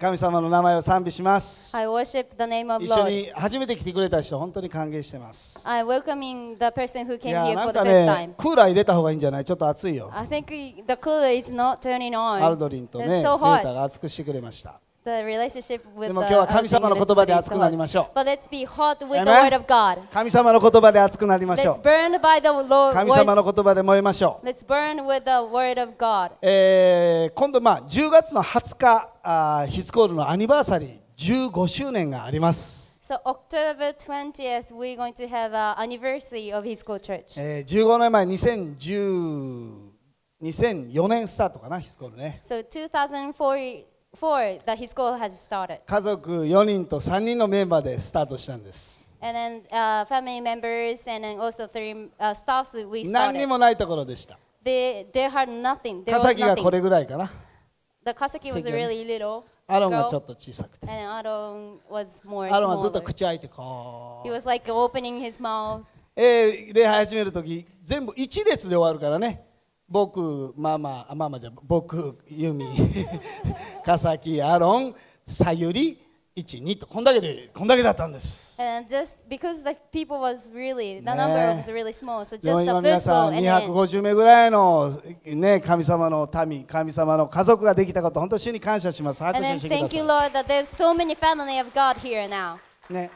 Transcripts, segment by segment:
神様の名前を賛美します。一緒に初めて来てくれた人、本当に歓迎してます。I w e l c o m i n the person who came h e r o r e クーラー入れた方がいいんじゃないちょっと暑いよ。I think the c o o l is not turning on. アルドリンとね、セーターが熱くしてくれました。でも今日は神様の言葉で熱くなりましょう。神様の言葉で熱くなりましょう。神様の言葉で燃えましょう。えー、今度、まあ、1月の20日あ、ヒスコールのアニバーサリー15周年があります。15年前、2010 2 0 0年スタートかな、ヒスコールね。家族4人と3人のメンバーでスタートしたんです。何にもないところでした。カサキがこれぐらいかな。Really、little, アロンがちょっと小さくて。アロアロンはずっと口開いてこう。Like、えー、礼拝始めるとき、全部1列で終わるからね。僕ママママじゃ僕ユミ 笠木アロンさゆり一二とこんだけでこんだけだったんです。And just because the people was really the number was really small, so just the first one. 250名ぐらいのね神様の民、神様の家族ができたこと本当主に感謝します。拍手してください。And thank you Lord that there's so many family of God here now. ね、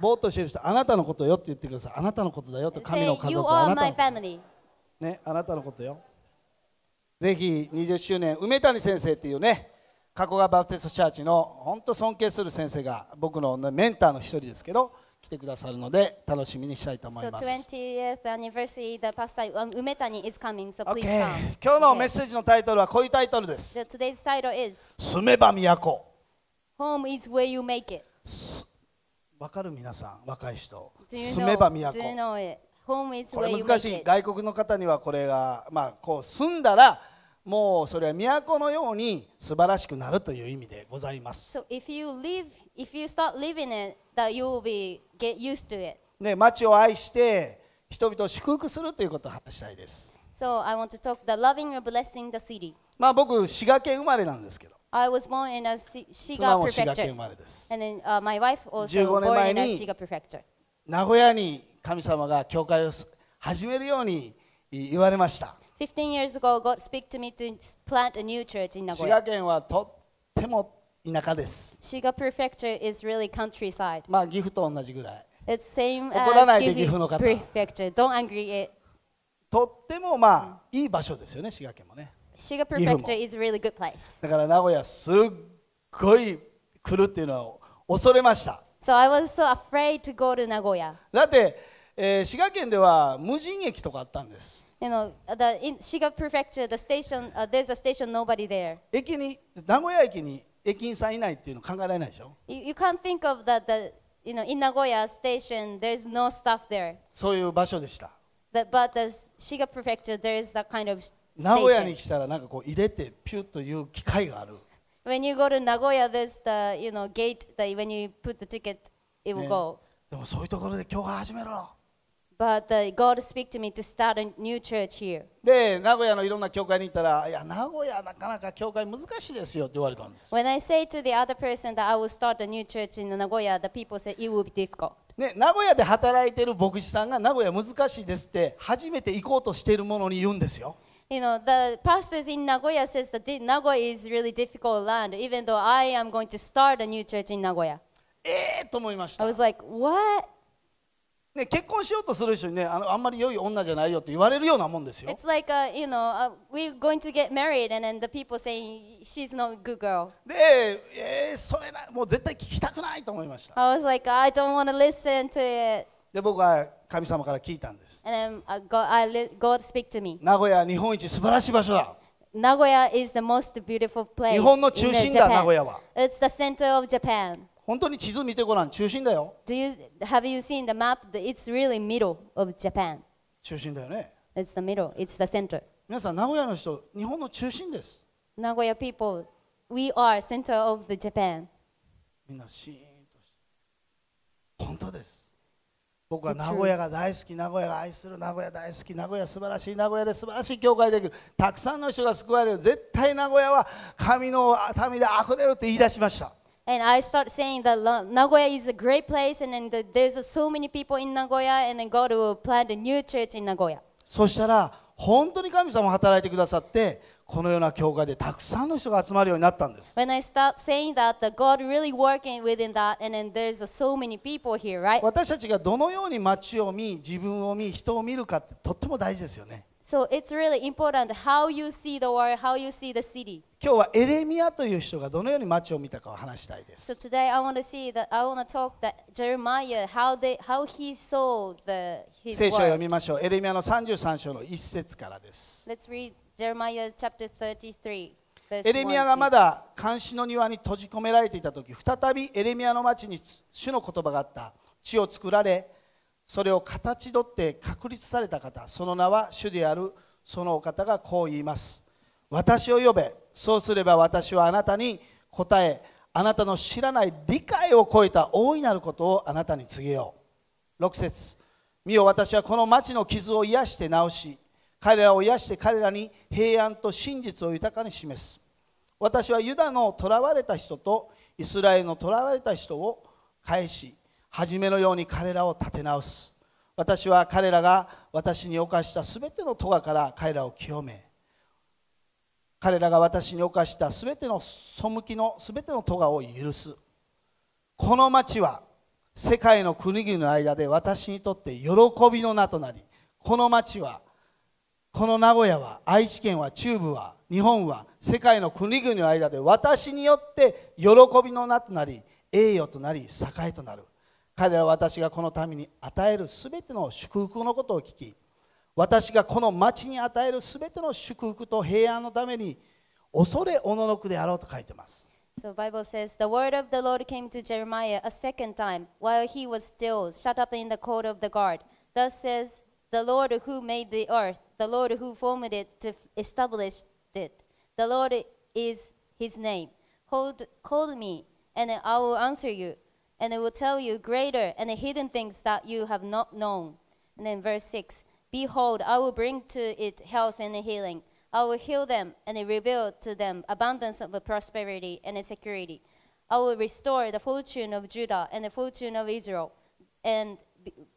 ぼーっとしてる人あなたのことよって言ってください。あなたのことだよと神の家族あなたのね、あなたのことよ。ぜひ20周年梅谷先生っていうね加古川バプテストチャーチの本当尊敬する先生が僕のメンターの一人ですけど来てくださるので楽しみにしたいと思います。今日のメッセージのタイトルはこういうタイトルです。today's title is 住めば都。Home is where you make it. わかる皆さん、若い人。住めば都。これ難しい。外国の方にはこれが、まあ、こう住んだら。もうそれは都のように素晴らしくなるという意味でございます。So if you live, if you start living it, that you will be get used to it. ね、町を愛して人々を祝福するということを話したいです。So I want to talk the loving and blessing the city. まあ僕、滋賀県生まれなんですけど。I was born in a Shiga prefecture. And then、uh, my wife also born in a Shiga prefecture. 名古屋に神様が教会を始めるように言われました。15 years ago, God spoke to me to plant a new church in 滋 Nagoya. 賀県はとっても田舎です。Shiga Prefecture is really countryside. まあ岐阜と同じぐらい。It's same 怒らないで、as 岐阜の方。Prefecture. Don't angry it. とってもまあいい場所ですよね、滋賀県もね。Shiga 岐阜も。Prefecture is really good place. だから名古屋すっごい来るっていうのは恐れました。So I was so afraid to go to Nagoya. だってえー、滋賀県では無人駅とかあったんです。You know, the, in Shiga Prefecture, the station,、uh, there's a station nobody there. 駅に名古屋駅に駅員さんいないっていうの考えられないでしょ。You, you can't think of that. The, you know, in Nagoya station, there's no staff there. そういう場所でした。The, but the Shiga Prefecture, there is that kind of station. 名古屋に来たらなんかこう入れてピュッという機会がある。When you go to Nagoya, there's the you know gate that when you put the ticket, it will go.、ね、でもそういうところで今日が始めろ。But the, God speak to me to start a new church here. で、名古屋のいろんな教会に行ったら、いや、名古屋なかなか教会難しいですよって言われたんです。When I say to the other person that I will start a new church in Nagoya, the people say it will be difficult. ね、名古屋で働いている牧師さんが名古屋難しいですって初めて行こうとしているものに言うんですよ。You know, the pastors in Nagoya says that Nagoya is really difficult land, even though I am going to start a new church in Nagoya. ええと思いました。I was like, what? ね、結婚しようとする人にねあのあんまり良い女じゃないよって言われるようなもんですよ。It's like, uh, you know, uh, we're going to get married and then the people saying she's not a good girl. で、えー、それなもう絶対聞きたくないと思いました。I was like, I don't want to listen to it. で、僕は神様から聞いたんです。And then, uh, God, I let God speak to me. 名古屋日本一素晴らしい場所だ。名古屋 is the most beautiful place. 日本の中心だ、名古屋は。It's the center of Japan. 本当に地図見てごらん、中心だよ。Do you, have you seen the map? It's really middle of Japan. 中心だよね。It's the middle, it's the center. 皆さん、名古屋の人、日本の中心です。名古屋 people, we are center of the Japan. みんなシーンとして。本当です。僕は名古屋が大好き、名古屋が愛する、名古屋大好き、名古屋素晴らしい、名古屋で素晴らしい教会できる、たくさんの人が救われる、絶対名古屋は神の民であふれるって言い出しました。And I start saying that Nagoya is a great place, and then the, there's so many people in Nagoya, and then God will plant a new church in Nagoya. そしたら、本当に神様働いてくださって、このような教会でたくさんの人が集まるようになったんです。When I start saying that, that God really working within that, and then there's so many people here, right? 私たちがどのように街を見、自分を見、人を見るかってとっても大事ですよね。So it's really important how you see the world, how you see the city. 今日はエレミアという人がどのように街を見たかを話したいです。So today I want to see that I want to talk that Jeremiah how they how he saw the his 聖書を読みましょう。エレミアの33章の1節からです。Let's read Jeremiah chapter 33. エレミアがまだ監視の庭に閉じ込められていた時再びエレミアの町に主の言葉があった地を作られそれを形取って確立された方その名は主であるそのお方がこう言います私を呼べそうすれば私はあなたに答えあなたの知らない理解を超えた大いなることをあなたに告げよう6節見よ私はこの町の傷を癒して治し彼らを癒して彼らに平安と真実を豊かに示す私はユダの囚われた人とイスラエルの囚われた人を返し初めのように彼らを立て直す私は彼らが私に犯したすべての咎から彼らを清め彼らが私に犯したすべての背きのすべての咎を許すこの町は世界の国々の間で私にとって喜びの名となりこの町はこの名古屋は愛知県は中部は日本は世界の国々の間で私によって喜びの名となり栄誉となり栄となる彼らは私がこの民に与えるすべての祝福のことを聞き私がこの町に与えるすべての祝福と平安のために恐れおののくであろうと書いてます。So Bible says the word of the Lord came to Jeremiah a second time while he was still shut up in the court of the guard. Thus says the Lord who made the earth, the Lord who formed it to establish it. The Lord is his name. Hold, call me and I will answer you. and it will tell you greater and the hidden things that you have not known. And then verse 6 Behold, I will bring to it health and healing. I will heal them and reveal to them abundance of prosperity and security. I will restore the fortune of Judah and the fortune of Israel and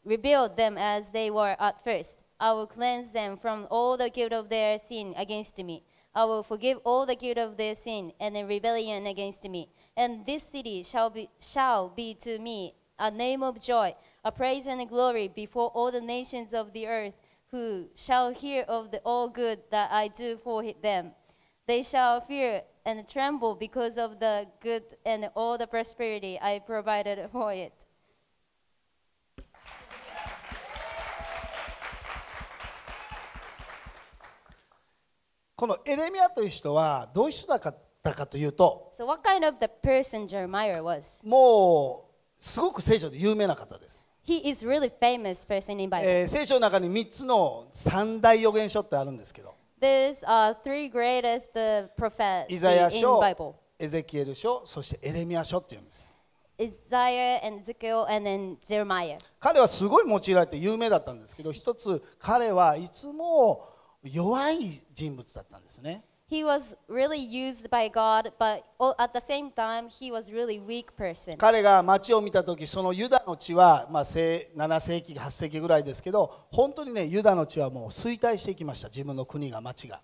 rebuild them as they were at first. I will cleanse them from all the guilt of their sin against me I will forgive all the guilt of their sin and their rebellion against me. And this city shall be, shall be to me a name of joy, a praise and a glory before all the nations of the earth, who shall hear of the all good that I do for them. They shall fear and tremble because of the good and all the prosperity I provided for it. このエレミアという人はどういう人だったかというと、もうすごく聖書で有名な方です。聖書の中に3つの三大予言書ってあるんですけど、are three greatest prophets イザヤエゼキエルそしてエレミア書って言うんです。彼はすごい用いられて有名だったんですけど、一つ彼はいつも。弱い人物だったんですね。He was really used by God, but at the same time, he was really weak person. 彼が町を見たとき、そのユダの地は、まあ、7世紀、8世紀ぐらいですけど、本当にね、ユダの地はもう衰退していきました、自分の国が、町が。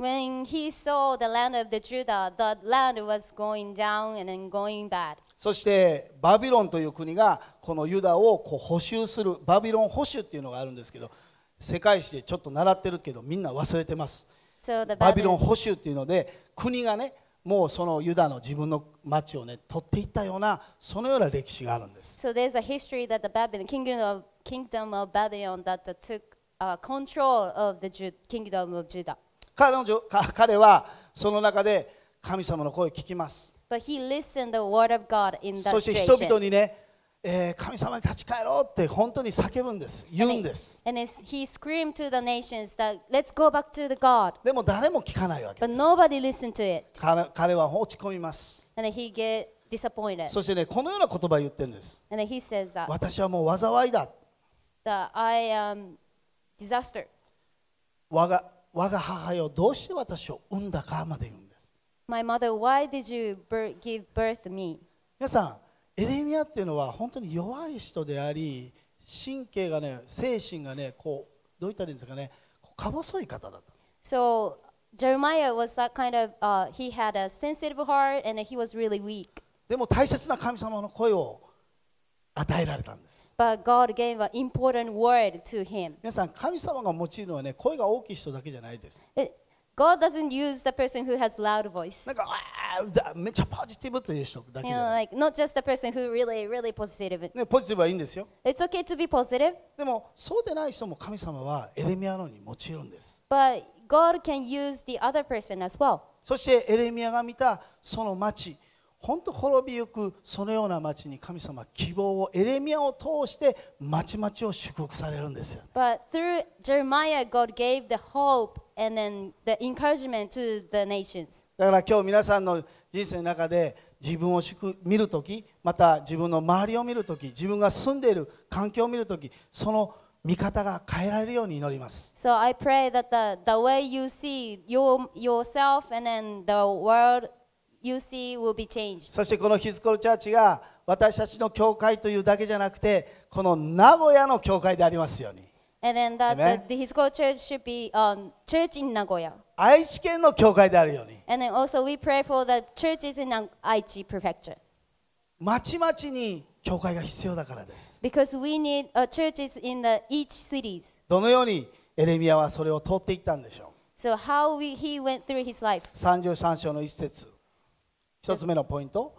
When he saw the land of the Judah, the land was going down and then going bad. そしてバビロンという国がこのユダをこう補修するバビロン補修っていうのがあるんですけど世界史でちょっと習ってるけどみんな忘れてます。So、バビロン保守っていうので国がねもうそのユダの自分の町をね取っていったようなそのような歴史があるんです。So there's a history that the Babylon, kingdom of, kingdom of Babylon that took、uh, control of the Jew, kingdom of Judah. 彼女彼はその中で神様の声を聞きます。But he listened the word of God in that そして人々にねえー、神様に立ち返ろうって本当に叫ぶんです、言うんです。でも誰も聞かないわけです。彼は落ち込みます。そしてね、このような言葉を言ってるんです。私はもう災いだ。I am d i s a s 我が我が母よどうして私を産んだかまで言うんです。皆さん、エレミアっていうのは本当に弱い人であり神経がね精神がねこうどういったらいいんですかねか細い方だった。So Jeremiah was that kind of、uh, he had a sensitive heart and he was really weak. でも大切な神様の声を与えられたんです。But God gave an important word to him. 皆さん、神様が用いるのはね、声が大きい人だけじゃないです。It, God doesn't use the person who has loud voice. なんか、あーだめっちゃポジティブという人だけ You じゃ know, ない。like not just the person who really, really positive. ね、ポジティブはいいんですよ。It's okay to be positive, でも、そうでない人も神様はエレミアのように用いるんです。but God can use the other person as well. そしてエレミアが見たその町、本当滅びゆくそのような街に神様希望をエレミアを通して町々を祝福されるんですよ、だから今日皆さんの人生の中で自分を見るとき、また自分の周りを見るとき、自分が住んでいる環境を見るとき、その見方が変えられるように祈ります。So I pray that the, the way you see y o u yourself and then the world you see will be changed. そしてこのヒズコルチャーチが私たちの教会というだけじゃなくてこの名古屋の教会でありますように。愛知県の教会であるように。まちまちに教会が必要だからです。Because we need a どのようにエレミアはそれを通っていったんでしょう。So、h 33章の一節。一つ目のポイント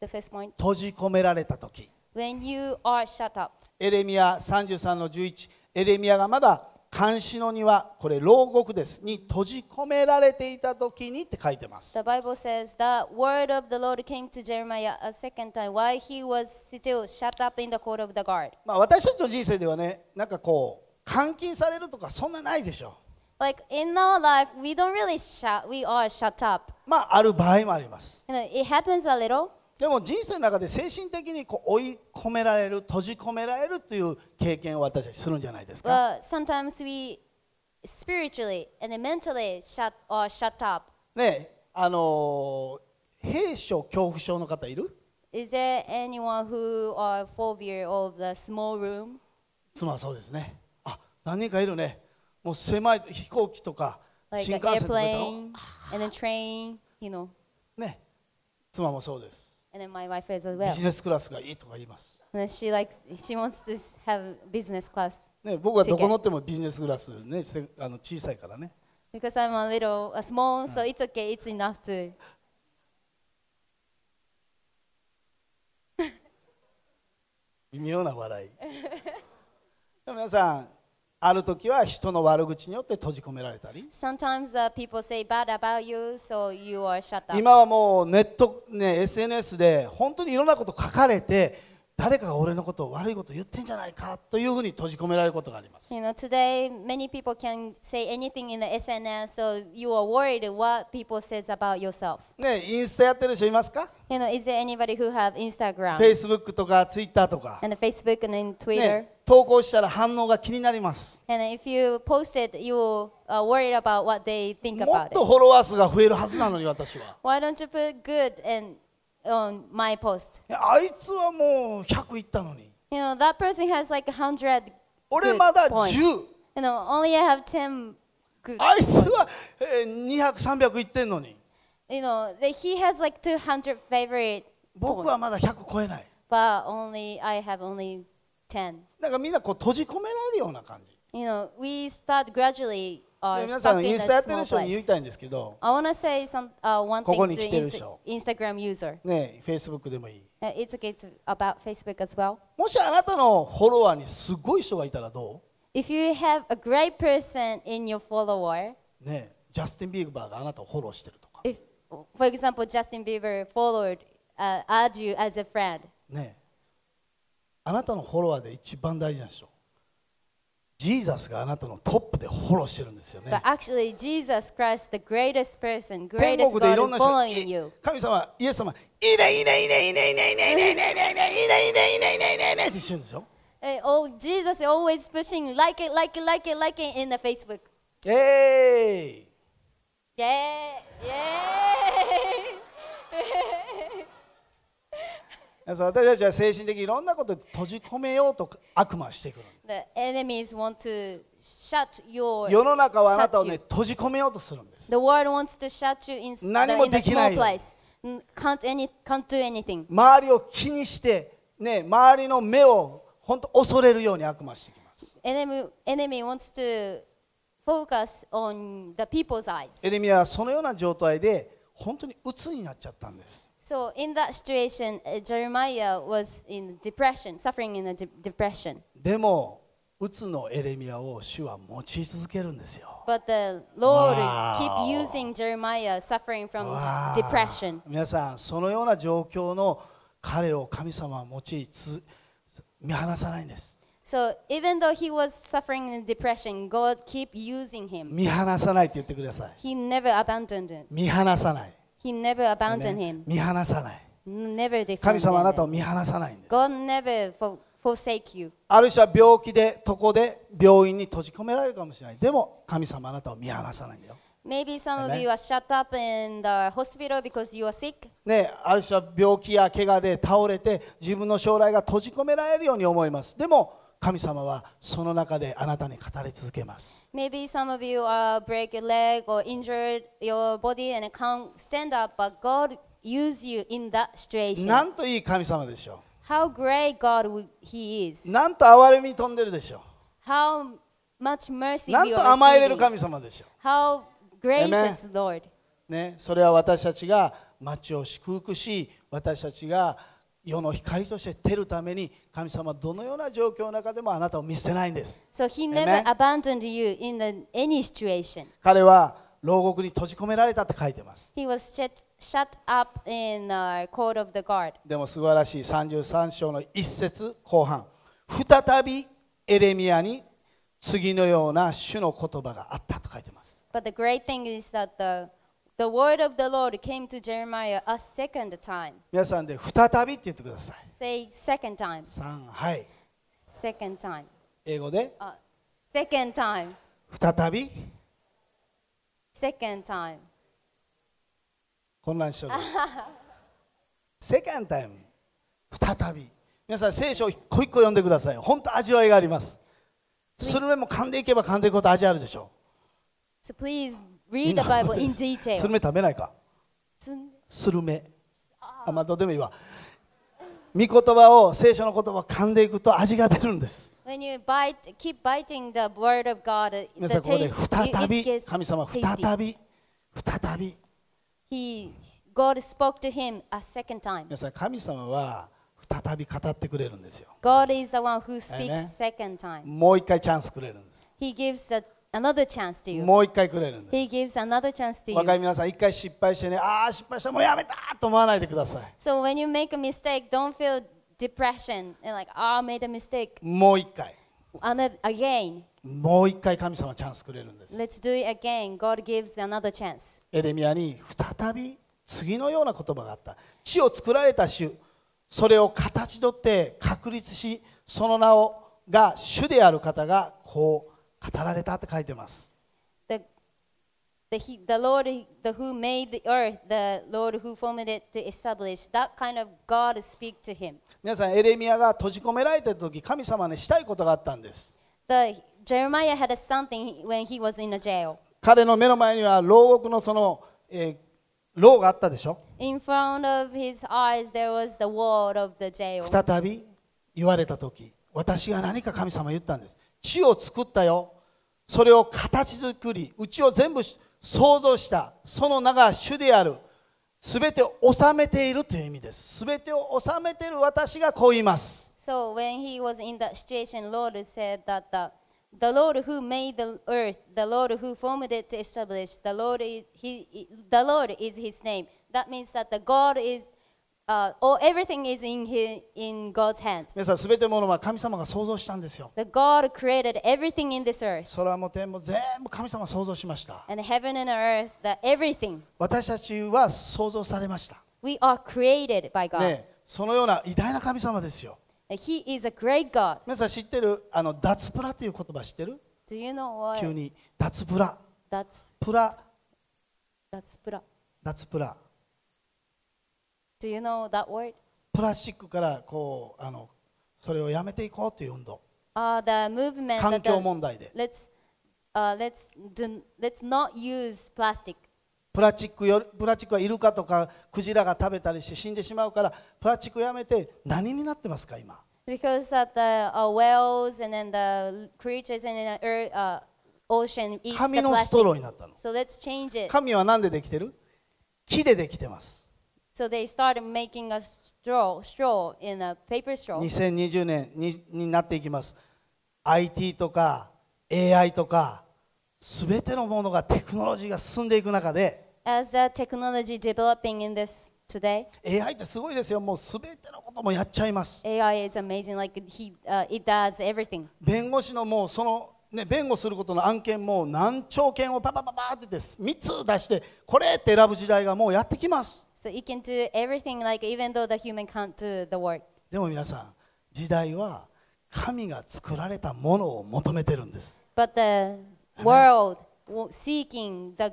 The first point. 閉じ込められた時 When you are shut up. エレミア33の11エレミアがまだ監視の庭これ牢獄ですに閉じ込められていた時にって書いてます The Bible says that word of the Lord came to Jeremiah a second time while he was still shut up in the court of the guard. まあ私たちの人生ではねなんかこう監禁されるとかそんなないでしょ Like in our life, we don't really shut, we are shut up. まあ、ある場合もあります。You know, it happens a little. でも人生の中で精神的にこう追い込められる、閉じ込められるという経験を私たちするんじゃないですか。Well, sometimes we spiritually and mentally shut or shut up. ねあのー、兵所恐怖症の方いる Is there anyone who are phobia of the small room? 妻はそうですね。あ、何人かいるね。もう狭い飛行機とか like 新 an 幹線とかだろ airplane and then train, you know. ね妻もそうです And then my wife is as ビ well. ジネスクラスがいいとか言います And then she likes she wants to s- have business class ね僕はどこ乗ってもビジネスクラスねせあの小さいからね because I'm a little uh, small, so it's okay. It's enough to. 微妙な笑いでも皆さんある時は人の悪口によって閉じ込められたり。Sometimes、uh, people say bad about you, so you are shut up. 今はもうネット、ね、SNS で本当にいろんなこと書かれて、誰かが俺のことを悪いこと言ってんじゃないかというふうに閉じ込められることがあります。You know, today many people can say anything in the SNS, so you are worried what people says about yourself. ねインスタやってる人いますか you know, Is there anybody who have Instagram? Facebook とか Twitter とか。And Facebook and Twitter.、ね投稿したら反応が気になります。もっとフォロワー数が増えるはずなのに私は。Why don't you put good and on my post? あいつはもう100いったのに。You know, that person has like 100俺まだ10。You know, only I have 10 good あいつは200、300いってんのに。You know, he has like 200 favorite 僕はまだ100超えない。But only, I have only 10. なんかみんなこう閉じ込められるような感じ。You know, we start gradually 皆さんインスタやってる人に言いたいんですけど、I wanna say some, uh, one ここに来てる thing to 人、Insta- Instagram user. ね、Facebook でもいい。Uh, It's okay to, about Facebook as well. もしあなたのフォロワーにすごい人がいたらど If you have a great person in your follower, うね、ジャスティン・ビーバーがあなたをフォローしてるとか、if, for example, Justin Bieber followed, uh, add you as a friend, ね、あなたのフォロワーで一番大事な人ジーザスがあなたのトップでフォローしてるんですよね。But actually, Jesus Christ, the greatest person, greatest God is following you. 神様、イエス様、いねいねいねいねいねいねいねいねいねいねいねいねいねいねって言ってるんですよ。Oh, Jesus is always pushing like it, like it, like it, like it in the Facebook. イェーイイェーイイェーイ私たちは精神的にいろんなことを閉じ込めようと悪魔してくる。Your, 世の中はあなたを、ね、閉じ込めようとするんです。何もできない。Can't any, can't 周りを気にして、ね、周りの目を本当恐れるように悪魔してきます。Enemy, enemy wants to focus on the people's eyes. エネミはそのような状態で本当に鬱になっちゃったんです。So in that situation, Jeremiah was in depression, suffering in a de depression. でも、うのエレミアを主は用い続けるんですよ。But the Lord keep using Jeremiah suffering from depression. 皆さん、そのような状況の彼を神様は持ちつ見放さないんです。So even though he was suffering in depression, God keep using him. 見放さないって言ってください。He never abandoned h i m 見放さない。He never abandoned him. 見放さない。Never 神様あなたを見放さないんです。God never forsake you. ある人は病気で、床で病院に閉じ込められるかもしれない。でも神様あなたを見放さないんだよ。Maybe some of you are shut up in the hospital because you are sick. ね、ある人は病気や怪我で倒れて自分の将来が閉じ込められるように思います。でも神様はその中であなたに語り続けます。Maybe some of you are break your leg or injured your body and can't stand up, but God use you in that situation. なんといい神様でしょう。How great God He is. なんと憐れみに富んでるでしょう。How much mercy なんと甘えれる神様でしょう。How gracious Lord. ね、それは私たちが町を祝福し、私たちが世の光として出るために神様はどのような状況の中でもあなたを見捨てないんです。So he never abandoned you in the, any situation. 彼は牢獄に閉じ込められたって書いてます。He was shut, shut up in the court of the guard. でも素晴らしい33章の一節後半。再びエレミアに次のような主の言葉があったと書いてます。But the great thing is that the The word of the Lord came to Jeremiah a second time. 皆さんで再びって言ってください。Say second time. 三はい。Second time. 英語で、uh, Second time. 再び Second time. 混乱しとる。Second time. 再び。皆さん聖書を一個一個読んでください。本当味わいがあります。スルメも噛んでいけば噛んでいくこと味あるでしょう。So please r e a スルメ食べないかスルメ。あ、まあ、どうでもいいわ。御言葉を聖書の言葉を噛んでいくと味が出るんです。皆さん、ここで再び、神様、再び、再び。He, God spoke to him a second time. 皆さん、神様は再び語ってくれるんですよ。God is t もう一回チャンスくれるんです。another chance to you. もう一回くれるんです。He gives another chance to you. 若い皆さん、一回失敗してね、ああ、失敗した、もうやめたと思わないでください。So when you make a mistake, don't feel depression and like, ah,、oh, made a mistake. もう一回。Another, again. もう一回神様チャンスくれるんです。Let's do it again. God gives another chance. エレミアに再び次のような言葉があった。地を作られた主、それを形取って確立し、その名をが主である方がこう語られたって書いてます。The, the, he, the Lord the who made the earth, the Lord who formed it to establish, that kind of God speak to him. 皆さん、エレミアが閉じ込められてた時、神様にしたいことがあったんです。The, Jeremiah had something when he was in a jail. 彼の目の前には牢獄のその、えー、牢があったでしょ In front of his eyes there was the wall of the jail. 再び言われた時私が何か神様言ったんです地を作ったよそれを形作りうちを全部創造したその名が主である全てを治めているという意味です全てを治めている私がこう言います So when he was in that situation Lord said that the The Lord who made the earth, the Lord who formed it to establish, the Lord, is, he, the Lord is his name. That means that the God is uh, all, everything is in, his, in God's hand. 皆さん、すべてものは神様が創造したんですよ。God created everything in this earth. 空も天も全部神様が創造しました。And heaven and earth, the everything. 私たちは創造されました。We are created by God.、ね、そのような偉大な神様ですよ。He is a great God. 皆さん知ってるあの脱プラという言葉知ってる Do you know what? 急に脱プラ。脱プラ。脱プラ。脱プラ。Do you know that word? プラスチックからこうあのそれをやめていこうという運動。Uh, the movement 環境問題で。プラチッチックはイルカとかクジラが食べたりして死んでしまうからプラチックやめて何になってますか今 Because t h t h e uh, whales and then the creatures and then the earth,、uh, ocean eats the plastic. 紙のストローになったの。So let's change it. 紙は何でできてる木でできてます。So they started making a straw, straw in a paper straw. 2020年にになっていきます。IT とか AI とか、すべてのものがテクノロジーが進んでいく中で、As the technology developing in this today, AI ってすごいですよ。もうすべてのこともやっちゃいます。AI is amazing, like he,、uh, it does everything. 弁護士のもうそのね、弁護することの案件も何兆件をパパパパってです3つ出してこれって選ぶ時代がもうやってきます。So it can do everything, like even though the human can't do the work. でも皆さん、時代は神が作られたものを求めてるんです。But the world seeking the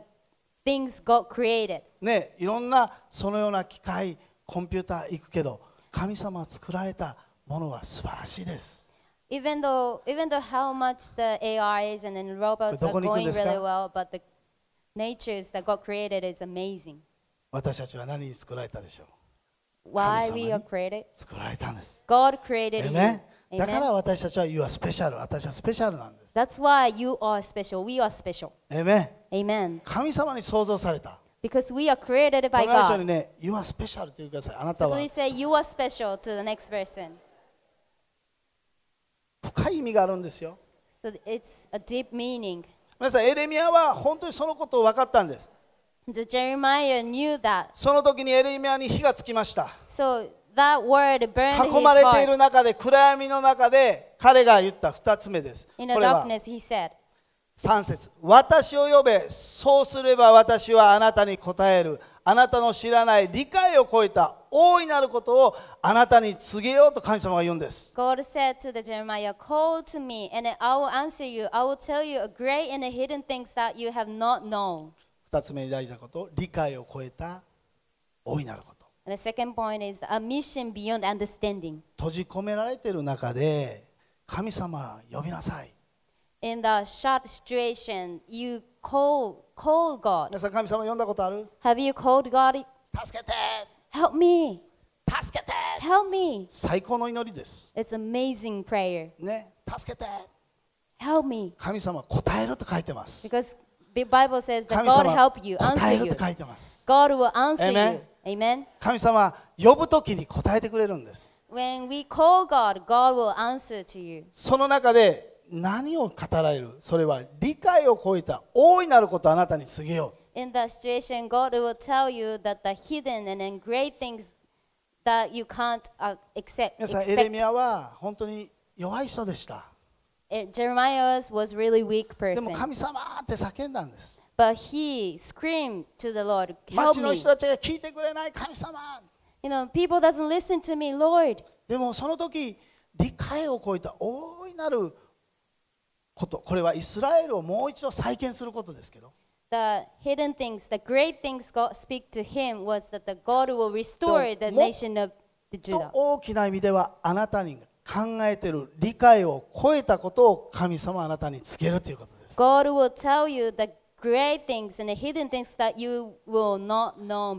things God created. ね、いろんなそのような機械、コンピューター行くけど、神様が作られたものは素晴らしいです。Even though, even though how much the AIs and then robots are going really well, but the natures that God created is amazing. 私たちは何に作られたでしょう Why we are created? 作られたんです。God created you. だから私たちは You are special. 私はスペシャルなんです。That's why you are special. We are special. Amen. Amen. 神様に創造された。Because we are created by God. 隣のにね、You are special っ言うくさい。あなたは。So、please say You are special to the next person. 深い意味があるんですよ。So、it's a deep meaning. 皆さん、エレミアは本当にそのことを分かったんです。The Jeremiah knew that. その時にエレミアに火がつきました。So that word burned his heart. 囲まれている中で暗闇の中で彼が言った2つ目です。In a darkness, he said. 3節私を呼べ、そうすれば私はあなたに答える。あなたの知らない理解を超えた大いなることをあなたに告げようと神様が言うんです。God said to the Jeremiah, Call to me, and I will answer you. I will tell you a great and a hidden things that you have not known. 2つ目に大事なこと理解を超えた大いなること And the second point is a mission beyond understanding. 閉じ込められている中で神様呼びなさい In the short situation, you call, call God. 皆さん神様呼んだことある Have you called God? 助けて Help me! 助けて Help me! 最高の祈りです It's amazing prayer. ね助けて Help me! 神様は答えると書いてます Because The Bible says that God help you, 答え answer る you. と書いてます。God will answer Amen. you. Amen. 神様は呼ぶときに答えてくれるんです。When we call God, God will answer to you. その中で何を語られるそれは理解を超えた大いなることをあなたに告げよ In that situation, God will tell you that the hidden and then great things that you can't uh, う。accept. 皆さん、エレ expect. ミアは本当に弱い人でした。Jeremiah was really weak person. も神様って叫んだんです。But he screamed to the Lord, help 町の me. 人たちが聞いてくれない神様 You know, people doesn't listen to me, Lord. でもその時理解を超えた大いなることこれはイスラエルをもう一度再建することですけど The hidden things, the great things God speak to him was that the God will restore the nation of the Judah. 大きな意味ではあなたに考えている理解を超えたことを神様はあなたにつけるということです。God will tell you the great things and the hidden things that you will not know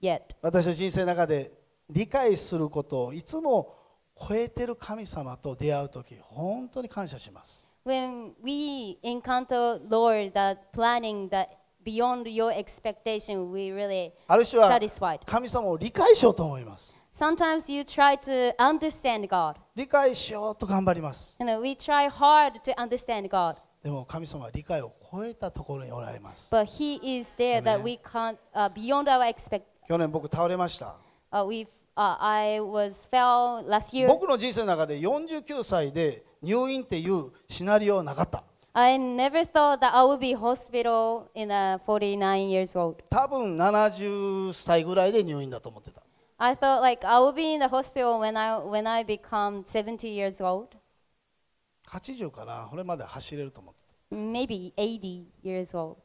yet. 私の人生の中で理解することをいつも超えている神様と出会うとき、本当に感謝します。When we encounter Lord that planning that beyond your expectation, we really satisfied. ある種は神様を理解しようと思います。Sometimes you try to understand God. 理解しようと頑張ります。And we try hard to understand God. でも神様は理解を超えたところにおられます。But He is there that we can't、uh, beyond our expect. 去年僕倒れました。Uh, we've Uh, I was fell last year. 僕の人生の中で49歳で入院っていうシナリオはなかった。I never thought that I would be hospital in a 49 years old. 多分70歳ぐらいで入院だと思ってた。I thought like I will be in the hospital when I when I become s e e v n t years y old. 80からこれまで走れると思って Maybe 80 years old.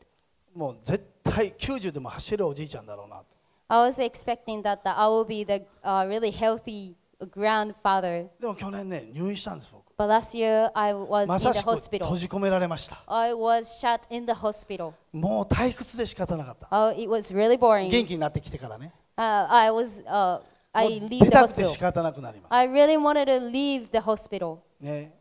もう絶対九十でも走るおじいちゃんだろうな。I was expecting that I will be the、uh, really healthy grandfather. でも去年ね入院したんです僕。But last year I was in the hospital. 閉じ込められました。I was shut in the hospital. もう退屈で仕方なかった。Oh, it was really boring. 元気になってきてからね。uh, I was, u I leave the 仕 hospital. 方なくなります、I really wanted to leave the hospital. ね、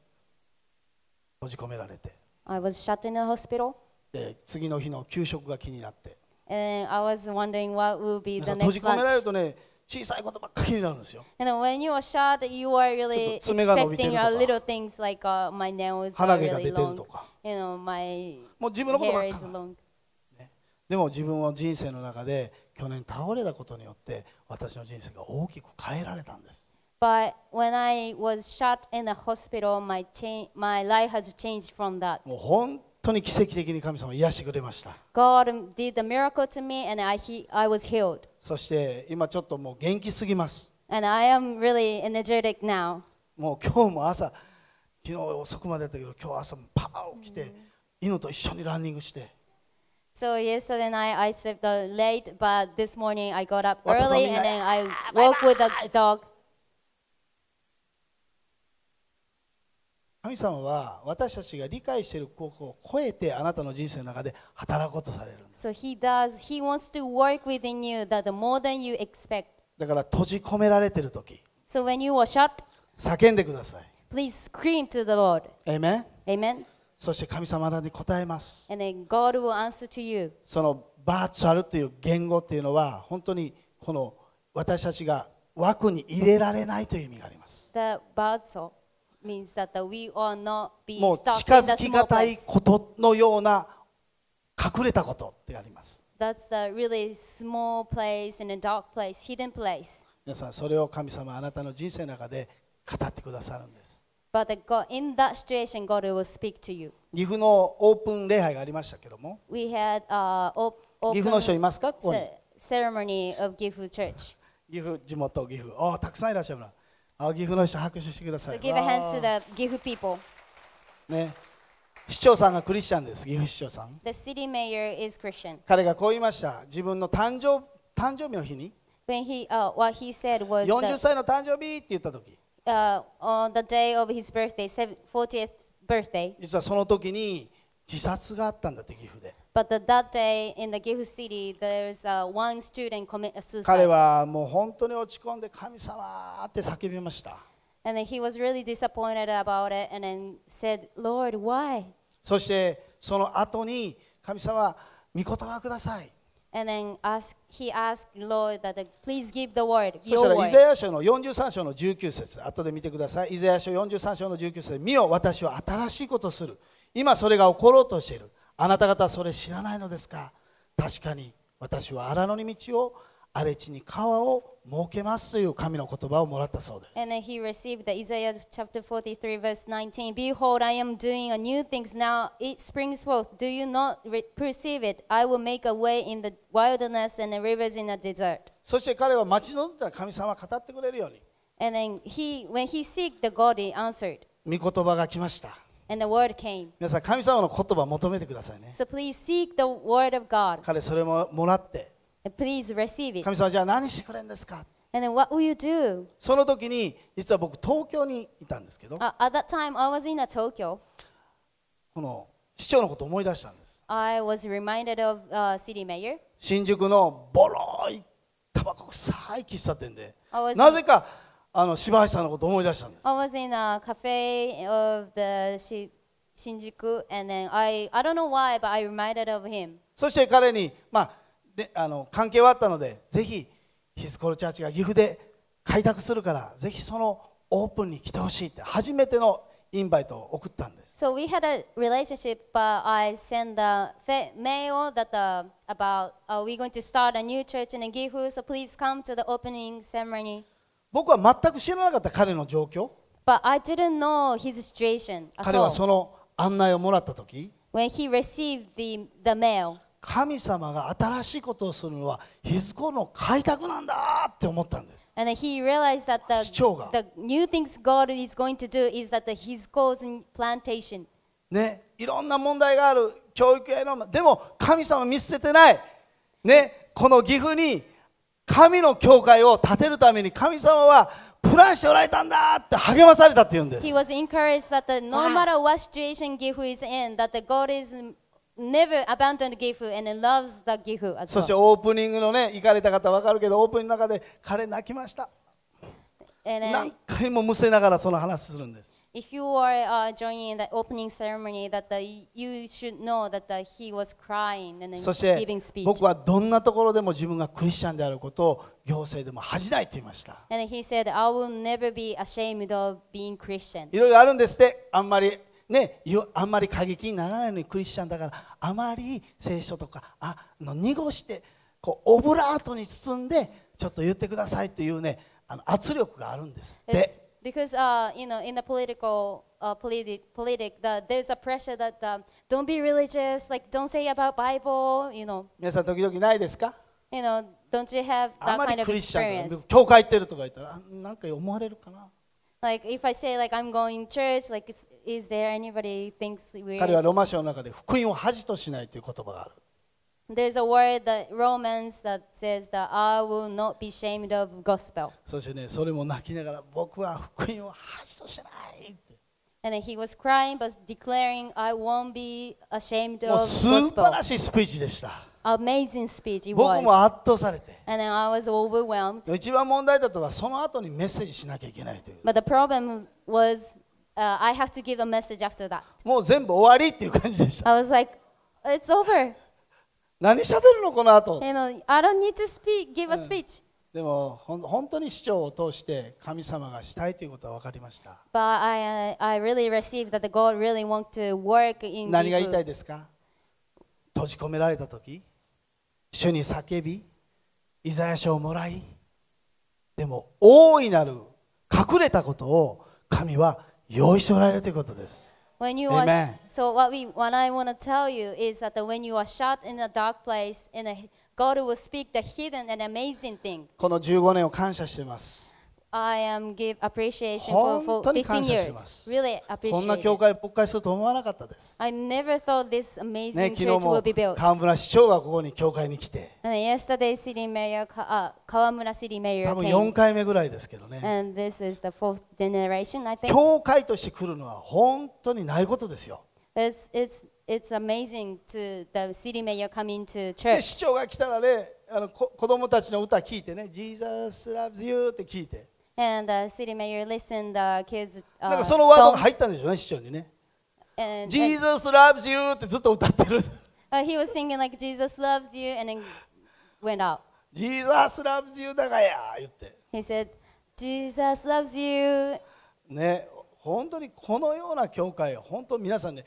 閉じ込められて I was shut in the hospital で次の日の給食が気になって、and I was wondering what would be the 閉じ next 込められるとね小さいことばっかりになるんですよ And when you are shut, you are really expecting your little things like uh, my nails are really long. You know, my hair is long. でも自分は人生の中で去年倒れたことによって私の人生が大きく変えられたんです。But when I was shot in the hospital, my, cha- my life has changed from that. もう本当に奇跡的に神様癒してくれました。God did the miracle to me and I, he- I was healed. そして今ちょっともう元気すぎます。And I am really energetic now. もう今日も朝、昨日遅くまでだったけど、今日朝もパー起きて、犬と一緒にランニングして。So yesterday night I slept late, but this morning I got up early and then I w a l k e with the dog. 神様は私たちが理解しているここを超えてあなたの人生の中で働こうとされるんです。So、he does, he wants to work within you that more than you expect. だから閉じ込められている時、so、when you are shut, 叫んでください。Please scream to the Lord. Amen? Amen? そして神様に答えます。そのバーツァルという言語というのは本当にこの私たちが枠に入れられないという意味があります。もう近づきがたいことのような隠れたことってあります。t h a t r e 皆さん、それを神様あなたの人生の中で語ってくださるんです。But God, in that situation, God will speak to you. 岐阜のオープン礼拝がありましたけども。We had, uh, op- 岐阜の人いますかここに ceremony of Gifu Church. 岐阜、地元岐阜。ああ、たくさんいらっしゃるな。あ岐阜の人、拍手してくださ So い。give a hand to わ the Gifu people. あね、市長さんがクリスチャンです、岐阜市長さん。The city mayor is Christian. 彼がこう言いました。自分の誕生誕生日の日に、When he, uh, what he said was 40 that 歳の誕生日って言った時 uh, on the day of his birthday, 40th birthday. 実はその時に自殺があったんだって岐阜で。But the, that day in the Gifu city, there's a one student commit a suicide. 彼はもう本当に落ち込んで神様って叫びました。And then he was really disappointed about it and then said, Lord, why? そしてその後に神様、御言葉ください。そしたらイザヤ書の43章の19節後で見てください。イザヤ書43章の19節見よ、私は新しいことをする。今それが起ころうとしている。あなた方はそれ知らないのですか確かに私は荒野に道を荒れ地に川を設けますという神の言葉をもらったそうです。And he received the Isaiah chapter 43 verse 19 Behold, I am doing a new things now, it springs forth. Do you not perceive it? I will make a way in the wilderness and the rivers in the desert. そして彼は待ち望んだら神様は語ってくれるように。And then he, when he seeked the God, he answered. 御言葉が来ました。And the word came. 皆さん、神様の言葉を求めてくださいね。So please seek the word of God. 彼それももらって。Please receive it. 神様じゃあ何してくれるんですか And then what will you do? その時に実は僕東京にいたんですけど Uh, at that time, I was in a Tokyo. この市長のことを思い出したんです I was reminded of uh, city mayor. 新宿のボロいタバコ臭い喫茶店で I was, なぜかあの柴橋さんのことを思い出したんです I was in a cafe of the Shi- Shinjuku, and then I, I don't know why, but I reminded of him. そして彼に、まあ、であの関係はあったのでぜひヒスコールチャーチが岐阜で開拓するからぜひそのオープンに来てほしいって初めてのインバイトを送ったんです。So we had a relationship, but I sent the mail that the, about、uh, we're going to start a new church in Gifu, so please come to the opening ceremony. 僕は全く知らなかった彼の状況。But I didn't know his situation at all. 彼はその案内をもらった時。When he received the, the mail. 神様が新しいことをするのはヒズコの開拓なんだって思ったんです。And he realized that the, the new things God is going to do is that the Hizko's plantation. ね、いろんな問題がある教育へのでも神様見捨ててない。ね、この岐阜に神の教会を建てるために神様はプランしておられたんだって励まされたって言うんです。He was encouraged that the, no matter what situation Gifu is in, that the God is never abandoned Gifu and loves the Gifu as well. そしてオープニングのね、行かれた方わかるけど、オープニングの中で彼泣きました。何回もむせながらその話するんです。If you are、uh, joining the opening ceremony, that the, you should know that the, he was crying and then そして僕はどんなところでも自分がクリスチャンであることを行政でも恥じないと言いました。And he said, I will never be ashamed of being Christian. いろいろあるんですって、あんまりね、あんまり過激にならないのにクリスチャンだからあまり聖書とかあの濁してこうオブラートに包んでちょっと言ってくださいというねあの圧力があるんですって。Because, uh, you know, in the political uh, politi politic, the, there's a pressure that um, don't be religious, like don't say about Bible, you know. 皆さん時々ないですか You know, don't you have that kind of experience? 教会行ってるとか言ったらなんか思われるかな Like if I say like I'm going church, like is there anybody thinks we're 彼はローマ書の中で福音を恥としないという言葉がある。There's a word that Romans that says that I will not be ashamed of gospel. そしてね、それも泣きながら僕は福音を恥としないって。And then he was crying but declaring I won't be ashamed of gospel. 素晴らしいスピーチでした。amazing speech it 僕 was. も圧倒されて And then I was overwhelmed. 一番問題だったのはその後にメッセージしなきゃいけないという But the problem was uh, I have to give a message after that. もう全部終わりっていう感じでした I was like, it's over. 何喋るのこの後 You know, I don't need to speak, give a speech. でもほん本当に市長を通して神様がしたいということは分かりました But I, uh, I really received that the God really want to work in 何が言いた people. いですか閉じ込められた時主に叫びイザヤ書をもらいでも大いなる隠れたことを神は用意しておられるということです。When you are, so what we what I want to tell you is that when you are shut in a dark place, in a God will speak the hidden and amazing thing. この15年を感謝しています。I am give appreciation for, for 15 years. Really appreciate こんな教会を勃会すると思わなかったです。I never thought this amazing church will be built. 河村市長がここに教会に来て。And yesterday, City Mayor, あ河村 City Mayor 多分4回目ぐらいですけどね。And this is the fourth generation, I think. 教会として来るのは本当にないことですよ。It's, it's, it's amazing to the City Mayor coming to church. 市長が来たらね、あの子供たちの歌聞いてね、Jesus loves you って聞いて。And the city mayor listened the kids. なんかそのワードが入ったんでしょうね、市長にね。Jesus loves you ってずっと歌ってる。He was singing like Jesus loves you and then went out. Jesus loves you だがや言って。He said, Jesus loves you. ね、本当にこのような教会、本当皆さんね、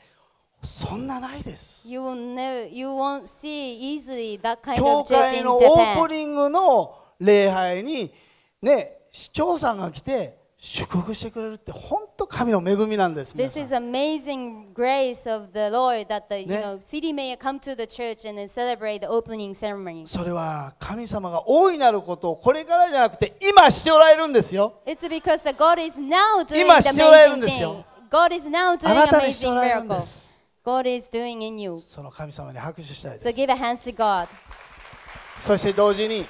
そんなないです。You will never, you won't see easily that kind of church in Japan. 教会のオープニングの礼拝に、ね、市長さんが来て祝福してくれるって本当神の恵みなんです。This is amazing grace of the Lord that the、ね、you know, city mayor come to the church and then celebrate the opening ceremony. それは神様が大いなることをこれからじゃなくて今しておられるんですよ。It's because the God is now doing 今しておられるんですよ。God is now doing amazing miracles. God is doing in you. その神様に拍手したいです。So give a hands to God. そして同時に。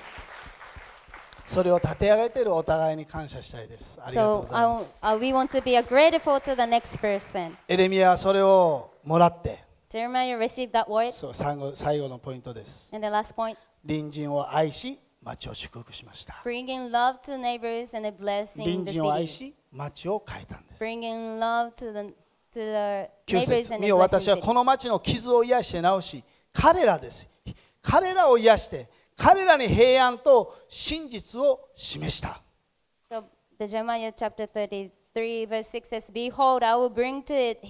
それを立て上げているお互いに感謝したいです。ありがとうございます。So, uh, we want to be a grateful to the next person. エレミアはそれをもらって、Jeremiah received that word. そう最後最後のポイントです。And the last point. 隣人を愛し、町を祝福しました。Bringing love to neighbors and blessing the city. 隣人を愛し、町を変えたんです。Bringing love to the, to the neighbors and blessing the city. 私はこの町の傷を癒して直し、彼らです。彼らを癒して、彼らに平安と真実を示した。So, the Jeremiah chapter 33 verse 6 says, Behold, I will bring to it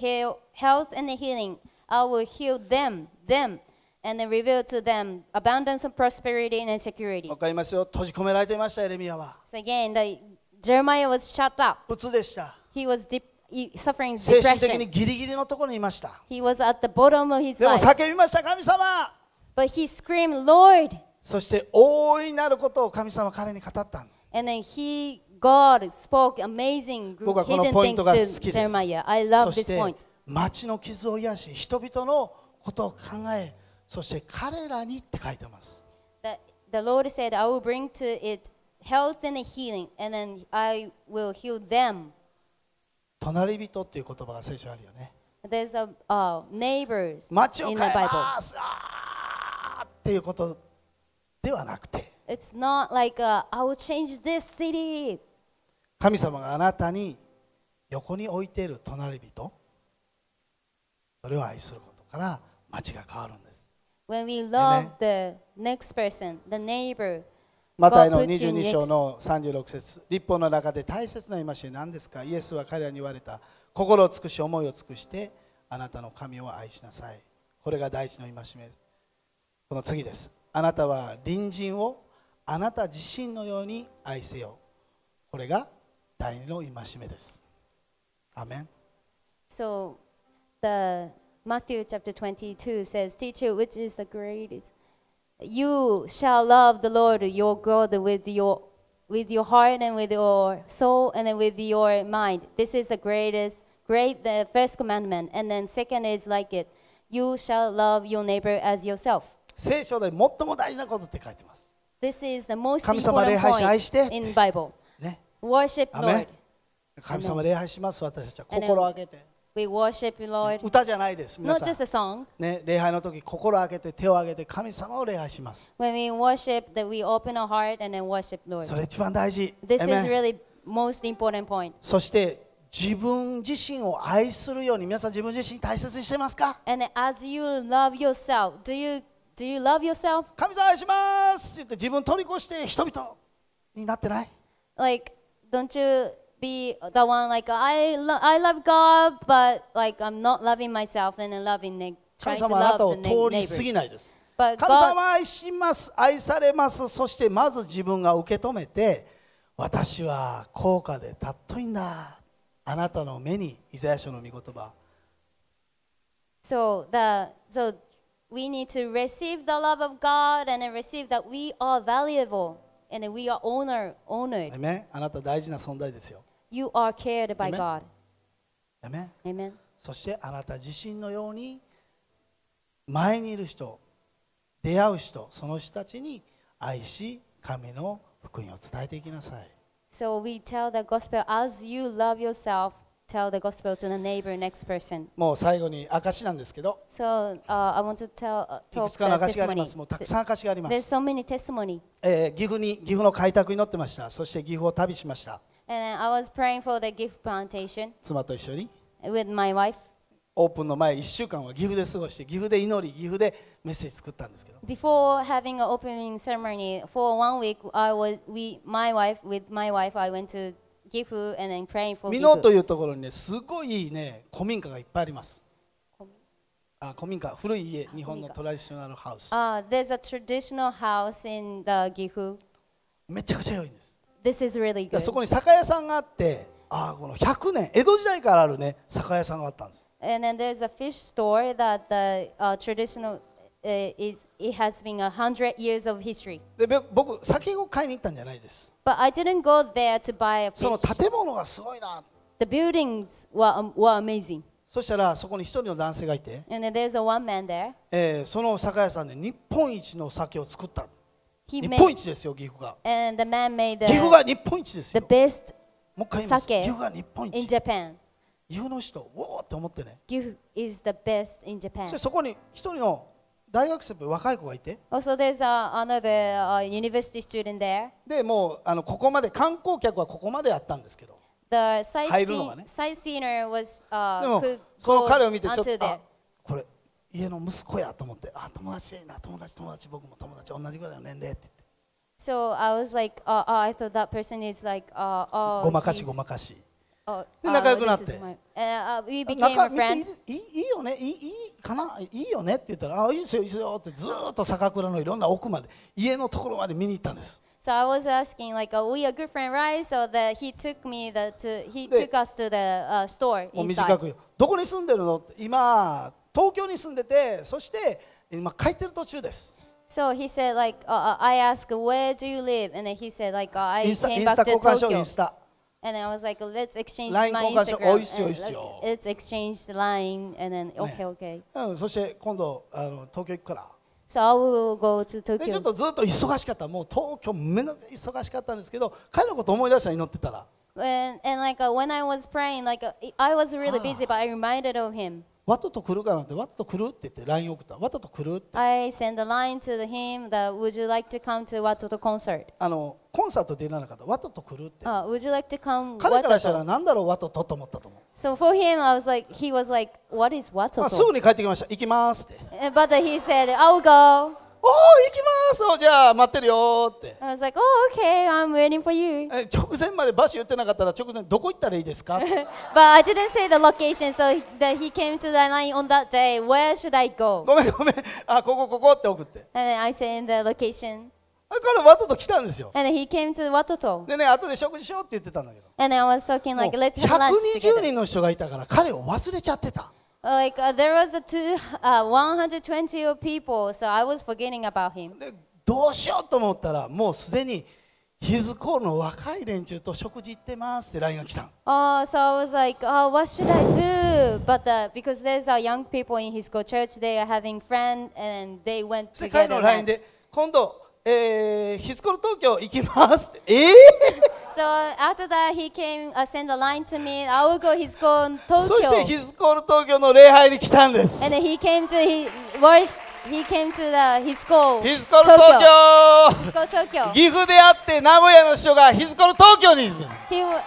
health and healing. I will heal them, them, and then reveal to them abundance of prosperity and security. わかりますよ。閉じ込められていました、エレミアは。So again, the Jeremiah was shut up. うでした。He was deep suffering 精神的にギリギリのところにいました。He was at the bottom of his l e でも叫びました、神様。But he screamed, Lord! そして大いなることを神様は彼に語った。And then he, God, spoke amazing, hidden things to Jeremiah. I love this point. 町の傷を癒し、人々のことを考え、そして彼らにって書いてます。The, the Lord said, I will bring to it health and healing, and then I will heal them. 隣人っていう言葉が聖書あるよね。There's a、uh, neighbors in the Bible. 町を変えますあーっていうこと。ではなくて It's not like I will change this city. 神様があなたに横に置いている隣人それを愛することから町が変わるんです When we love the next person, the neighbor, マタイの22章の36節立法の中で大切なしめ何ですかイエスは彼らに言われた心を尽くし思いを尽くしてあなたの神を愛しなさいこれが第一の戒めこの次ですあなたは隣人をあなた自身のように愛せよこれが第二の戒めですアメン So the Matthew chapter 22 says teacher which is the greatest you shall love the Lord your God with your with your heart and with your soul and then with your mind this is the greatest great the first commandment and then second is like it you shall love your neighbor as yourself 聖書で最も大事なことって書いてます。神様礼拝し愛してて。In Bible. ね、worship Lord. 神様礼拝します、私たちは。心を開けて。We worship Lord. 歌じゃないです。皆さん Not just a ね、礼拝の時、心を開けて、手を上げて、神様を礼拝します。それ一番大事。This is really、most important point. そして、自分自身を愛するように、皆さん自分自身大切にしてますか Do you love yourself? 神様愛しますって言って自分を取り越して人々になってない Like, don't you be the one like, I, lo I love God, but like, I'm not loving myself and I'm loving ne- trying to 神様あなた love を the 通 ne- り過ぎ neighbors. ないです But 神 God, 様愛します愛されますそしてまず自分が受け止めて私は高価でたっといんだあなたの目にイザヤ書の御言葉 so the so we need to receive the love of God and receive that we are valuable and we are honor, honored. Amen. あなた大事な存在ですよ。You are cared by Amen. God. Amen. Amen. そしてあなた自身のように前にいる人、出会う人、その人たちに愛し、神の福音を伝えていきなさい。So we tell the gospel as you love yourself, tell the gospel to the neighbor next person. もう最後に証なんですけど、So、uh, I want to tell, uh, い talk くつかの証があります。もうたくさん証がありま There's す。so many testimony. えー岐阜に岐阜の開拓に乗ってました。そして岐阜を旅しました。And I was praying for the gift plantation 妻と一緒に with my wife. オープンの前1週間は岐阜で過ごして岐阜で祈り岐阜でメッセージ作ったんですけど Before having an opening ceremony for one week, I was we my wife with my wife I went to give and then praying for 美濃というところにね、すごいね、古民家がいっぱいあります。あ、古民家、古い家、日本のトラディショナルハウス。あ、there's a traditional house in the 岐阜。めちゃくちゃ良いんです。This is really good. そこに酒屋さんがあって、あ、この100年、江戸時代からあるね、酒屋さんがあったんです。And then there's a fish store that the、uh, traditional uh, is it has been a hundred years of history. で、僕、酒を買いに行ったんじゃないです。But I didn't go there to buy a その建物がすごいな The buildings were, were amazing. そしたらそこに一人の男性がいて、And t h e r e s a one man there. えーその酒屋さんで日本一の酒を作った He 日本一ですよ岐阜が and the man made the, が日本一です the best もう一回言います岐酒阜が日本 in 一 Japan. 岐阜の人うおーって思ってね岐阜 is the best in Japan. しそこに一人の大学生若い子がいて。Also there's a, another、u university student there. で、もうあのここまで観光客はここまでやったんですけど。The s i g h t s e e 入るのがね。s i r was、その彼を見てちょっとこれ家の息子やと思ってあ友達いいな友達友達僕も友達同じぐらいの年齢って言って。So I was like, uh, uh, I thought that person is like, uh, h ごまかしごまかし。Oh, で仲良くなって。My, uh, we became a friend. いいいいよねいいいいかないいよねって言ったらあいいですよいいですよってずっと酒蔵のいろんな奥まで家のところまで見に行ったんです。So I was asking, like, are we a good friend, right? So that he took me the, to, he took us to the、uh, store. もう短くどこに住んでるの今、東京に住んでて、そして今、帰ってる途中です。So he said, like, uh, I asked, where do you live? And then he said, like, uh, I came back to Tokyo. インスタ And I was like, let's exchange my Instagram. おいっよ、おいっよ。Let's exchange the line. And then, okay, okay. うん、そして今度あの東京行くから。So I will go to Tokyo. ちょっとずっと忙しかった。もう東京めの忙しかったんですけど、彼のこと思い出した祈ってたら。a n and like when I was praying, like I was really busy, but I reminded of him. わざと来るかなんてわざと来るって言って LINE 送ったわざと来るって I send a line to him that would you like to come to わざと concert あのコンサート出られなかったわざと来るって、uh, would you like to come 彼からしたら何だろうわざとと思ったと思う So for him I was like he was like what is わざと、まあ、すぐに帰ってきました行きますって But he said I'll go おお行きますじゃあ待ってるよって I was like, oh, okay, I'm waiting for you. え直前まで場所言ってなかったら直前どこ行ったらいいですか But I didn't say the location, so that he came to the line on that day. Where should I go? ごめんごめんあここここって送って And then I said the location. あ彼ワトと来たんですよ And then he came to Watoto. でね後で食事しようって言ってたんだけど And I was talking like, let's have lunch 120 together. 人の人がいたから彼を忘れちゃってた Like uh, there was a two, uh, 120 people, so I was forgetting about him. でどうしようと思ったらもうすでにヒズコールの若い連中と食事行ってますって LINE が来た。あ h so I was like, oh, what should I do? But uh, because there's a young people in his church, they are having friends and they went t o g e t h の LINE で今度、えー、ヒズコール東京行きますって。えー So after that, he came, uh, sent a line to me. I will go, h i s going そして Tokyo. ヒズコール東京の礼拝に来たんです And h e came to, he, worship, he came to the, his school. ヒズコール Tokyo. 東京 Tokyo. He, 岐阜であって名古屋の人がヒズコル東京に行く uh,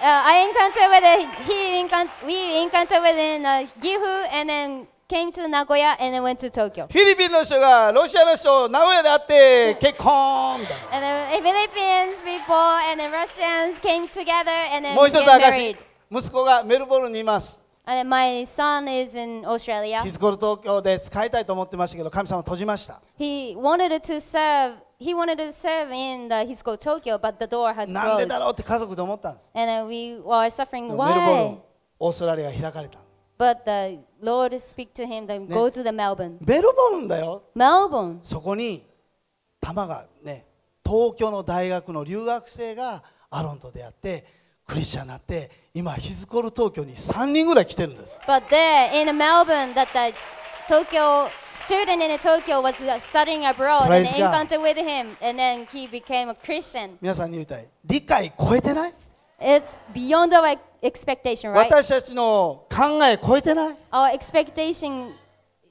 I n c o n t e r e d with, he encount, we e n c o n t e r e d with in u Gifu and then came to Nagoya and then went to Tokyo. フィリピンの人がロシアの人を名古屋で会って結婚みたい And then Philippines people and then Russians came together and な。then もう一つ got 証 married. 息子がメルボルンにいます。And then my son is in Australia. ヒズコル東京で使いたいと思ってましたけど、神様閉じました。He wanted to serve. He wanted to serve in the He's called Tokyo, but the door has なんで closed. だろうって家族で思ったんです。And then we were で suffering. もメルボル Why? ン、オーストラリアが開かれた。But the Lord speak to him, then go to the Melbourne. メルボンだよ。Melbourne. そこに、玉がね、東京の大学の留学生がアロンと出会って、クリスチャンになって今ヒズコル東京に3人ぐらい来てるんです。But there in Melbourne that the Tokyo student in Tokyo was studying abroad and encountered with him and then he became a Christian. 皆さんに言いたい。理解超えてない It's beyond our expectation, right? 私たちの考え超えてない Our expectation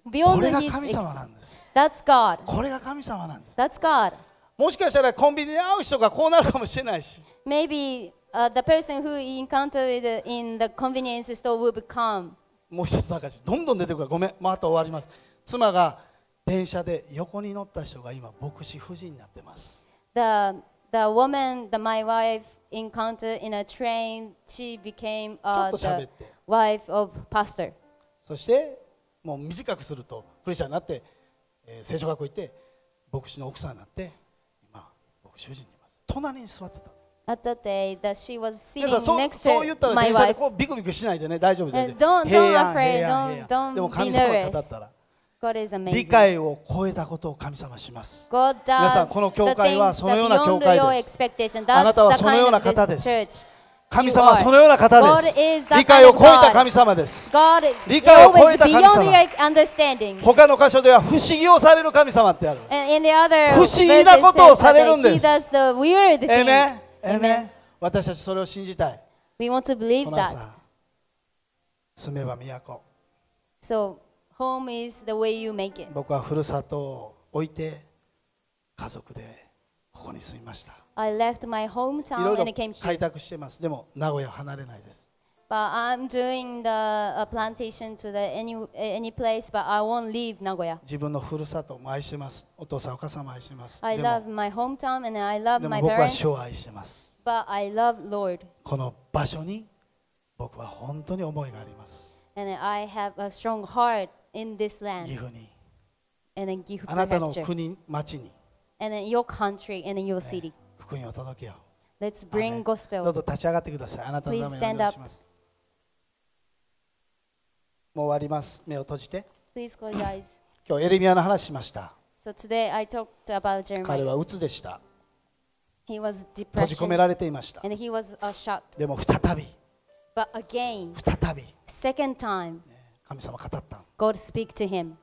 beyond れが h i 神様なんです。That's God. これが神様なんです。That's God. もしかしたらコンビニで会う人がこうなるかもしれないし、Maybe uh, the person who he encountered in the convenience store will become. もう一つ赤字、どんどん出てくるごめん、まうあと終わります。妻が電車で横に乗った人が今、牧師夫人になってます。The, the woman, the, my wife, encounter in a train, she became a wife o そしてもう短くするとクリスチャンになって、えー、聖書学校行って牧師の奥さんになって今牧師夫人にいます隣に座ってた At the day that s そう言ったら電車でビクビクしないでね大丈夫で平安平安平安でも神様を語ったら理解を超えたことを神様します。皆さん、この教会はそのような教会です。あなたはそのような方です。神様はそのような方です。理解を超えた神様です。理解を超えた神様。他の箇所では不思議をされる神様ってある。不思議なことをされるんです。えめえめ私たちそれを信じたい。We w 住めば都。So, Home is the way you make it. 僕はふるさとを置いて家族でここに住みました。I left my hometown and came here. 開拓してます。でも名古屋離れないです。But I'm doing the uh, plantation to the any any place, but I won't leave 名古屋。自分のふるさとも愛してます。お父さんお母さんも愛してます。I love my hometown and I love my parents. でも僕は主を愛してます。But I love Lord. この場所に僕は本当に思いがあります。And I have a strong heart in this 岐 land 阜に and in Gifu あなたの Prefecture 国町に and in your country and in your city. 福音を届けよう Let's アーメ bring ンどう gospel. ぞ立ち上がってくださいあなたのために Please お stand 願い up しますもう終わります目を閉じて Please close your eyes. 今日エレミアの話しました So today I talked about 彼 Jeremiah. は鬱でした He was 閉じ込め depression られていました and he was uh, shot. でも再び But again, 再び、second time, ね神様語った。God speak to him.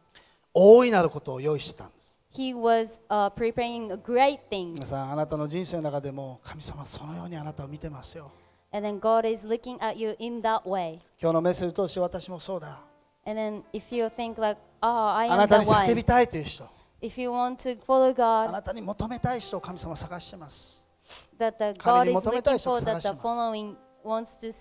大いなることを用意してたんです。He was、uh, preparing great things. 皆さん、あなたの人生の中でも神様そのようにあなたを見てますよ。And then God is looking at you in that way. 今日のメッセージを通して私もそうだ。And then if you think like, oh, I am あなたに叫びたいという人。If you want to follow God, あなたに求めたい人を神様探してます。That the God is looking for that the following wants to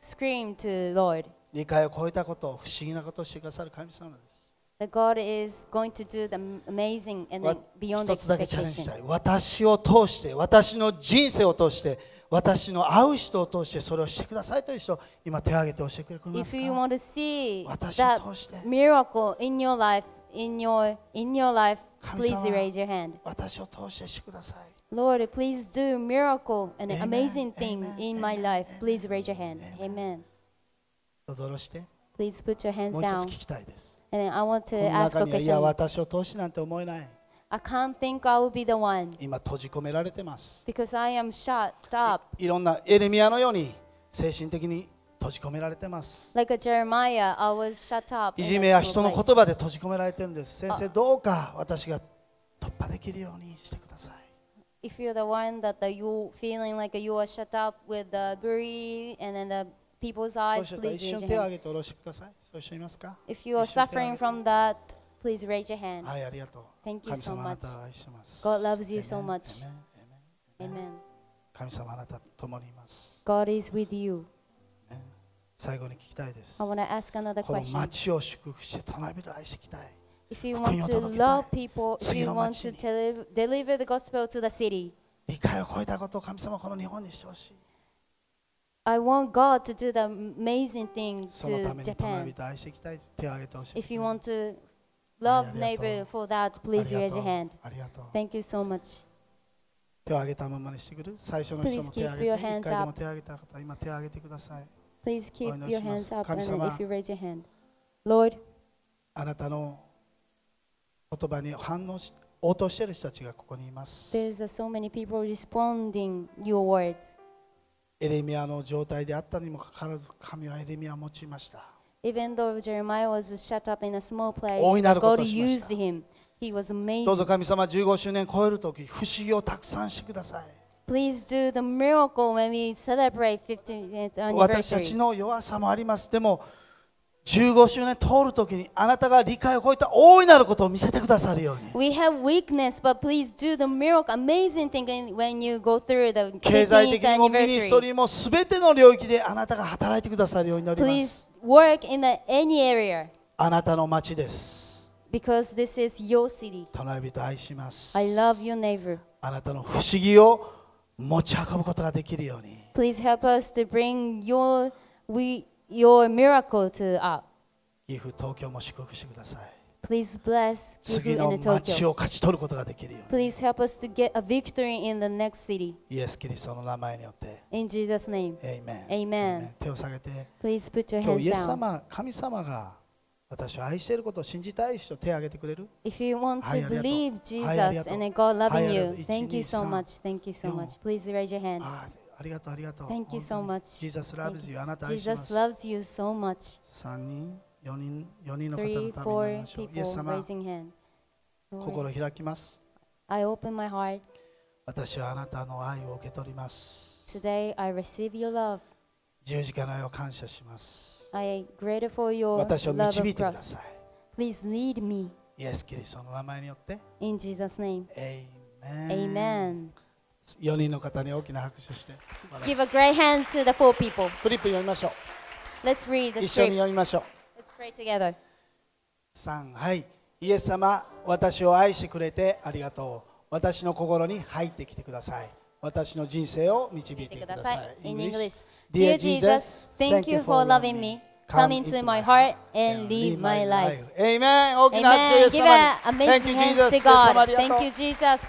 scream to Lord. 理解を超えたこと、不思議なことをしてくださる神様です。That God is going to do the amazing and beyond e x e c t a t i o n 私を通して、私の人生を通して、私の会う人を通してそれをしてくださいという人、今手を挙げて教えてくれますか If you want to see that miracle in your life, in your, in your life, please raise your hand. 私を通してしてください。Lord, please do miracle and amazing thing in my life. Please raise your hand. Amen. とぞろして。Please put your hands down. もう一つ聞きたいです。And then I want to ask a question. いや、私を通しなんて思えない。I can't think I will be the one. 今閉じ込められてます。Because I am shut up. いいろんなエレミアのように精神的に閉じ込められてます。Like、a Jeremiah, I was shut up いじめや人の言葉で閉じ込められてるんです。先生、どうか私が突破できるようにしてください。If you're the one that the, you feeling like you are shut up with the bully and then the people's eyes, please raise your hand. If you are suffering from that, please raise your hand. Thank you so much. God loves you so much. Amen. God is with you. I want to ask another question. If you want to love people, if you want to deliver the gospel to the city. 理解を超えたことを神様この日本にしてほしい。I want God to do the amazing thing to Japan. If you want to love neighbor for that, please raise your hand. Thank you so much. Please keep your hands up. Please keep your hands up and if you raise your hand. Lord, there's so many people responding your words. エレミアの状態であったにもかかわらず神はエレミアを用いました Even though Jeremiah was shut up in a small place, God used him. He was amazing. どうぞ神様15周年超えるとき、不思議をたくさんしてください。Please do the miracle when we celebrate 15th anniversary. 私たちの弱さもあります。でも、15周年通るときにあなたが理解を超えた大いなることを見せてくださるように。We have weakness, but please do the miracle, amazing thing when you go through the 経済的にもミニストリーもすべての領域であなたが働いてくださるようになります。Please work in the, any area. あなたの町です。Because this is your city. 隣人愛します。I love your neighbor. あなたの不思議を持ち運ぶことができるように。Please help us to bring your we your miracle to u s 岐阜、東京も祝福してください。Please bless 次の町を勝ち取ることができるように。イエス・キリストの名前によって。In Jesus' name. Amen. Amen. 手を下げて。Please put your hands down. 様、神様が私を愛していることを信じたい人、手を挙げてくれる If you want to believe Jesus and God loving you, thank you so much. Thank you so much. Please raise your hand. ありがとう、ありがとう。Thank you so much. Jesus loves you. あなた愛します。Jesus loves you so much. 3人、4人、4人の方のために祈りましょう。イエス様、心開きます。I open my heart. 私はあなたの愛を受け取ります。Today I receive your love. 十字架の愛を感謝します。I grateful for your 私を導いてください。Please lead me. イエス・キリストの名前によって。In Jesus' name. Amen. Amen. 4人の方に大きな拍手して。Give a great hand to the four people. フリップ読みましょう。Let's read the s c r i 一緒に読みましょう。Let's pray together. 3はい。イエス様、私を愛してくれてありがとう。私の心に入ってきてください。私の人生を導いてください。In English, Dear Jesus, thank you for loving me. Come into my heart and lead my life. Amen. Amen. Give an amazing hand to God. Thank you, Jesus.